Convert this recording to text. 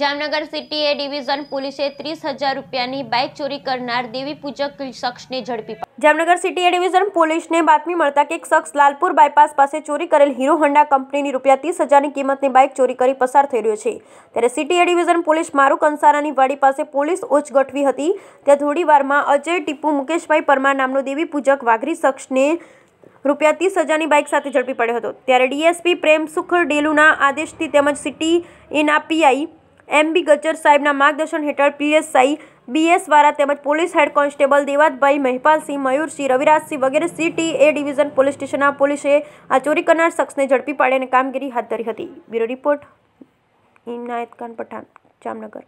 Jamnagar city A division પોલીસે ત્રીસ હજાર રૂપિયાની બાઇક ચોરી કરનાર દેવી પૂજક શખ્સને ઝડપી જામનગર સિટી એ ડિવિઝન પોલીસને બાતમી મળતા કે એક શખ્સ લાલપુર બાયપાસ પાસે ચોરી કરેલ હીરો હોન્ડા કંપનીની રૂપિયા ત્રીસ હજારની કિંમતની બાઇક ચોરી કરી પસાર થઈ રહ્યો છે ત્યારે સિટી એ ડિવિઝન પોલીસ મારુક કંસારાની વાડી પાસે પોલીસ ઓછ ગોઠવી હતી ત્યાં થોડી અજય ટીપુ મુકેશભાઈ પરમાર નામનો દેવી પૂજક વાઘરી શખ્સને રૂપિયા ત્રીસ હજારની બાઇક સાથે ઝડપી પડ્યો હતો ત્યારે ડીએસપી પ્રેમ સુખર ડેલુના આદેશથી તેમજ સિટી એના પીઆઈ એમ બી ગજ્જર સાહેબના માર્ગદર્શન હેઠળ પીએસઆઈ બીએસ વારા તેમજ police head constable Devatbhai Mahipalsinh Mayursinh Ravirajsinh વગેરે સીટી એ ડિવિઝન પોલીસ સ્ટેશનના પોલીસે આ ચોરી કરનાર શખ્સને ઝડપી પાડી કામગીરી હાથ ધરી હતી બ્યુરો રિપોર્ટ ઇનાયત ખાન પઠાણ જામનગર